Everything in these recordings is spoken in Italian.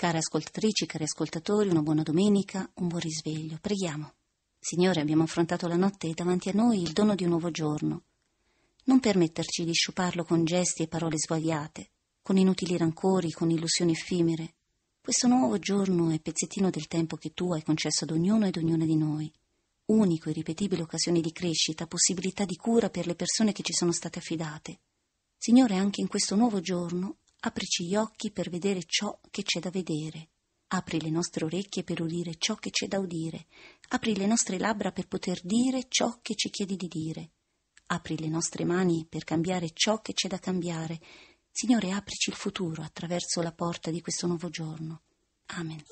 Care ascoltatrici, cari ascoltatori, una buona domenica, un buon risveglio. Preghiamo. Signore, abbiamo affrontato la notte e davanti a noi il dono di un nuovo giorno. Non permetterci di sciuparlo con gesti e parole sbagliate, con inutili rancori, con illusioni effimere. Questo nuovo giorno è pezzettino del tempo che tu hai concesso ad ognuno ed ognuna di noi. Unico e ripetibile occasione di crescita, possibilità di cura per le persone che ci sono state affidate. Signore, anche in questo nuovo giorno Aprici gli occhi per vedere ciò che c'è da vedere. Apri le nostre orecchie per udire ciò che c'è da udire. Apri le nostre labbra per poter dire ciò che ci chiedi di dire. Apri le nostre mani per cambiare ciò che c'è da cambiare. Signore, aprici il futuro attraverso la porta di questo nuovo giorno. Amen.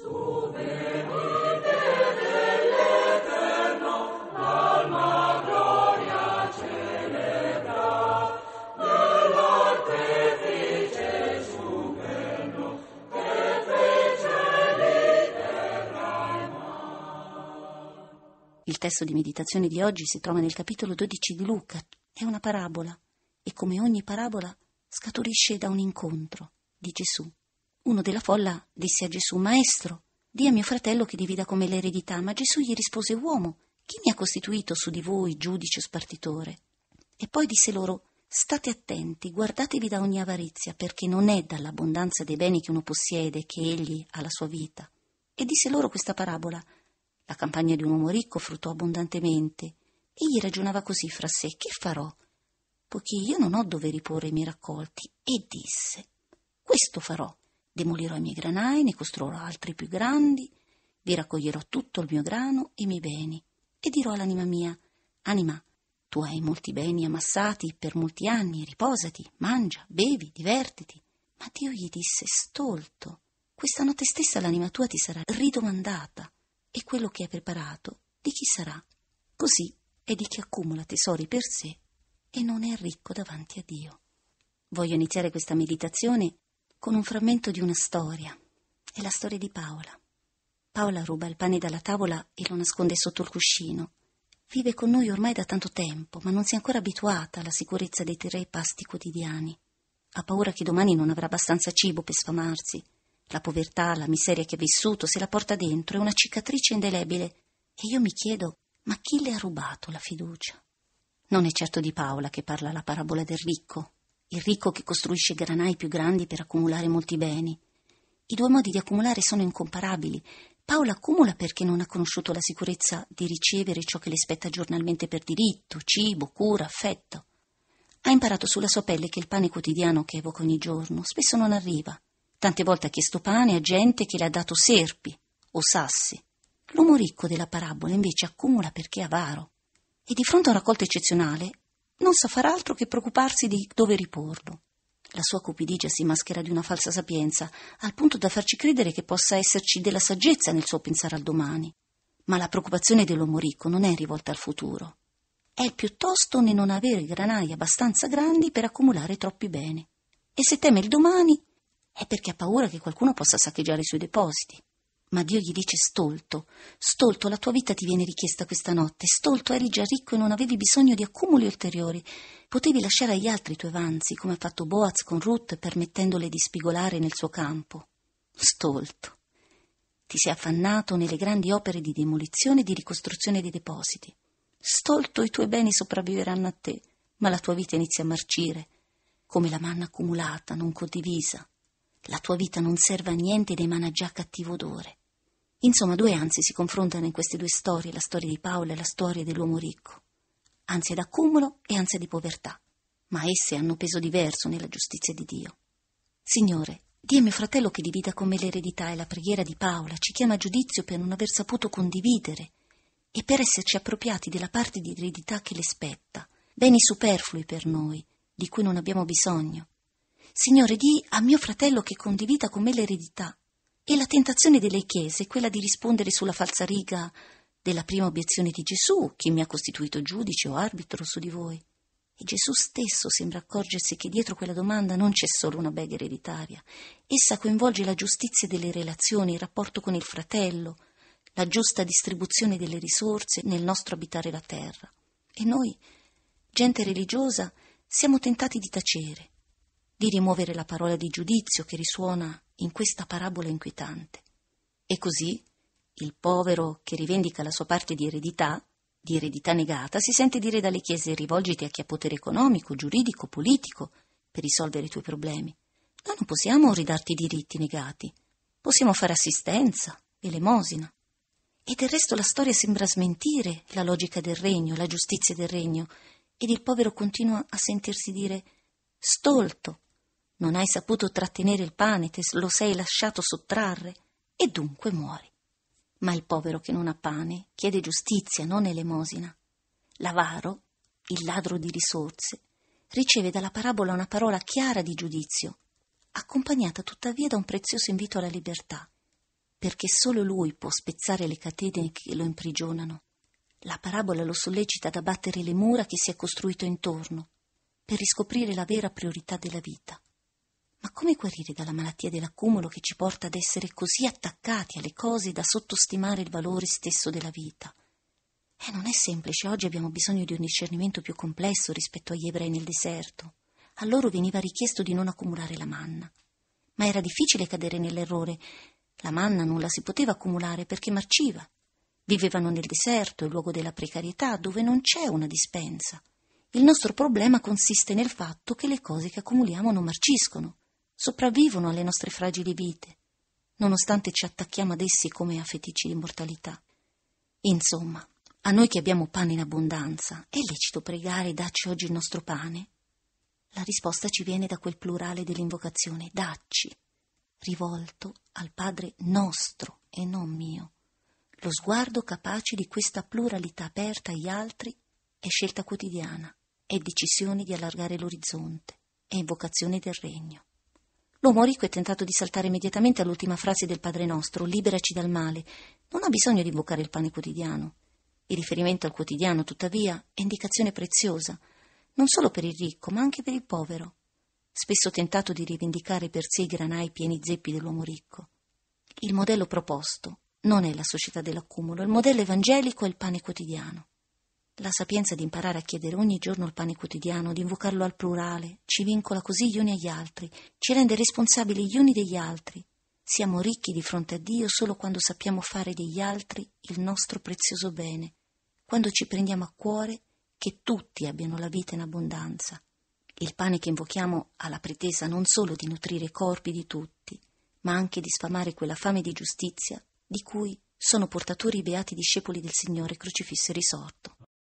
Il testo di meditazione di oggi si trova nel capitolo 12 di Luca. È una parabola e come ogni parabola scaturisce da un incontro di Gesù. Uno della folla disse a Gesù, Maestro, di a mio fratello che divida come l'eredità, ma Gesù gli rispose, Uomo, chi mi ha costituito su di voi giudice o spartitore? E poi disse loro, State attenti, guardatevi da ogni avarizia, perché non è dall'abbondanza dei beni che uno possiede che egli ha la sua vita. E disse loro questa parabola, la campagna di un uomo ricco fruttò abbondantemente. Egli ragionava così fra sé: che farò? Poiché io non ho dove riporre i miei raccolti. E disse: Questo farò. Demolirò i miei granai, ne costruirò altri più grandi, vi raccoglierò tutto il mio grano e i miei beni. E dirò all'anima mia: Anima, tu hai molti beni ammassati per molti anni, riposati, mangia, bevi, divertiti. Ma Dio gli disse: Stolto, questa notte stessa l'anima tua ti sarà ridomandata e quello che è preparato di chi sarà. Così è di chi accumula tesori per sé e non è ricco davanti a Dio. Voglio iniziare questa meditazione con un frammento di una storia. È la storia di Paola. Paola ruba il pane dalla tavola e lo nasconde sotto il cuscino. Vive con noi ormai da tanto tempo, ma non si è ancora abituata alla sicurezza dei tre pasti quotidiani. Ha paura che domani non avrà abbastanza cibo per sfamarsi la povertà, la miseria che ha vissuto se la porta dentro, è una cicatrice indelebile. E io mi chiedo, ma chi le ha rubato la fiducia? Non è certo di Paola che parla la parabola del ricco, il ricco che costruisce granai più grandi per accumulare molti beni. I due modi di accumulare sono incomparabili. Paola accumula perché non ha conosciuto la sicurezza di ricevere ciò che le spetta giornalmente per diritto, cibo, cura, affetto. Ha imparato sulla sua pelle che il pane quotidiano che evoca ogni giorno spesso non arriva Tante volte ha chiesto pane a gente che le ha dato serpi o sassi. L'uomo ricco della parabola invece accumula perché è avaro e di fronte a una raccolta eccezionale non sa far altro che preoccuparsi di dove riporlo. La sua cupidigia si maschera di una falsa sapienza, al punto da farci credere che possa esserci della saggezza nel suo pensare al domani. Ma la preoccupazione dell'uomo ricco non è rivolta al futuro. È piuttosto nel non avere granai abbastanza grandi per accumulare troppi beni. E se teme il domani, è perché ha paura che qualcuno possa saccheggiare i suoi depositi. Ma Dio gli dice stolto, stolto, la tua vita ti viene richiesta questa notte, stolto eri già ricco e non avevi bisogno di accumuli ulteriori, potevi lasciare agli altri i tuoi avanzi, come ha fatto Boaz con Ruth, permettendole di spigolare nel suo campo. Stolto. Ti sei affannato nelle grandi opere di demolizione e di ricostruzione dei depositi. Stolto i tuoi beni sopravviveranno a te, ma la tua vita inizia a marcire, come la manna accumulata, non condivisa la tua vita non serve a niente ed emana già cattivo odore. Insomma, due ansie si confrontano in queste due storie, la storia di Paolo e la storia dell'uomo ricco. Ansia d'accumulo e ansia di povertà, ma esse hanno peso diverso nella giustizia di Dio. Signore, Dio a mio fratello che divida con me l'eredità e la preghiera di Paola ci chiama a giudizio per non aver saputo condividere e per esserci appropriati della parte di eredità che le spetta, beni superflui per noi, di cui non abbiamo bisogno, Signore, di a mio fratello che condivida con me l'eredità. E la tentazione delle chiese è quella di rispondere sulla falsariga della prima obiezione di Gesù, chi mi ha costituito giudice o arbitro su di voi. E Gesù stesso sembra accorgersi che dietro quella domanda non c'è solo una bega ereditaria. Essa coinvolge la giustizia delle relazioni, il rapporto con il fratello, la giusta distribuzione delle risorse nel nostro abitare la terra. E noi, gente religiosa, siamo tentati di tacere, di rimuovere la parola di giudizio che risuona in questa parabola inquietante. E così il povero che rivendica la sua parte di eredità, di eredità negata, si sente dire dalle chiese rivolgiti a chi ha potere economico, giuridico, politico per risolvere i tuoi problemi. Noi non possiamo ridarti i diritti negati, possiamo fare assistenza, elemosina. E del resto la storia sembra smentire la logica del regno, la giustizia del regno, ed il povero continua a sentirsi dire stolto non hai saputo trattenere il pane, te lo sei lasciato sottrarre e dunque muori. Ma il povero che non ha pane chiede giustizia, non elemosina. L'avaro, il ladro di risorse, riceve dalla parabola una parola chiara di giudizio, accompagnata tuttavia da un prezioso invito alla libertà, perché solo lui può spezzare le catene che lo imprigionano. La parabola lo sollecita ad abbattere le mura che si è costruito intorno, per riscoprire la vera priorità della vita. Ma come guarire dalla malattia dell'accumulo che ci porta ad essere così attaccati alle cose da sottostimare il valore stesso della vita? Eh, non è semplice, oggi abbiamo bisogno di un discernimento più complesso rispetto agli ebrei nel deserto. A loro veniva richiesto di non accumulare la manna. Ma era difficile cadere nell'errore. La manna non la si poteva accumulare perché marciva. Vivevano nel deserto, il luogo della precarietà, dove non c'è una dispensa. Il nostro problema consiste nel fatto che le cose che accumuliamo non marciscono sopravvivono alle nostre fragili vite, nonostante ci attacchiamo ad essi come a feticci di mortalità. Insomma, a noi che abbiamo pane in abbondanza, è lecito pregare dacci oggi il nostro pane? La risposta ci viene da quel plurale dell'invocazione dacci, rivolto al Padre nostro e non mio. Lo sguardo capace di questa pluralità aperta agli altri è scelta quotidiana, è decisione di allargare l'orizzonte, è invocazione del regno. L'uomo ricco è tentato di saltare immediatamente all'ultima frase del Padre nostro, liberaci dal male. Non ha bisogno di invocare il pane quotidiano. Il riferimento al quotidiano, tuttavia, è indicazione preziosa, non solo per il ricco, ma anche per il povero. Spesso tentato di rivendicare per sé i granai pieni zeppi dell'uomo ricco. Il modello proposto non è la società dell'accumulo, il modello evangelico è il pane quotidiano. La sapienza di imparare a chiedere ogni giorno il pane quotidiano, di invocarlo al plurale, ci vincola così gli uni agli altri, ci rende responsabili gli uni degli altri. Siamo ricchi di fronte a Dio solo quando sappiamo fare degli altri il nostro prezioso bene, quando ci prendiamo a cuore che tutti abbiano la vita in abbondanza. Il pane che invochiamo ha la pretesa non solo di nutrire i corpi di tutti, ma anche di sfamare quella fame di giustizia di cui sono portatori i beati discepoli del Signore crocifisso e risorto.